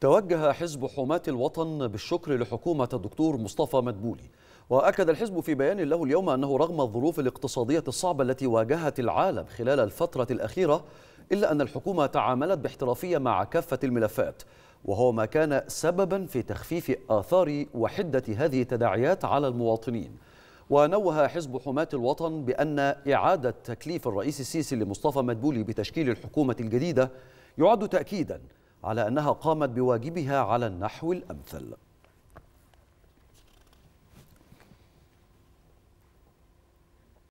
توجه حزب حماة الوطن بالشكر لحكومة الدكتور مصطفى مدبولي وأكد الحزب في بيان له اليوم أنه رغم الظروف الاقتصادية الصعبة التي واجهت العالم خلال الفترة الأخيرة إلا أن الحكومة تعاملت باحترافية مع كافة الملفات وهو ما كان سببا في تخفيف آثار وحدة هذه التداعيات على المواطنين ونوه حزب حماة الوطن بأن إعادة تكليف الرئيس السيسي لمصطفى مدبولي بتشكيل الحكومة الجديدة يعد تأكيداً على أنها قامت بواجبها على النحو الأمثل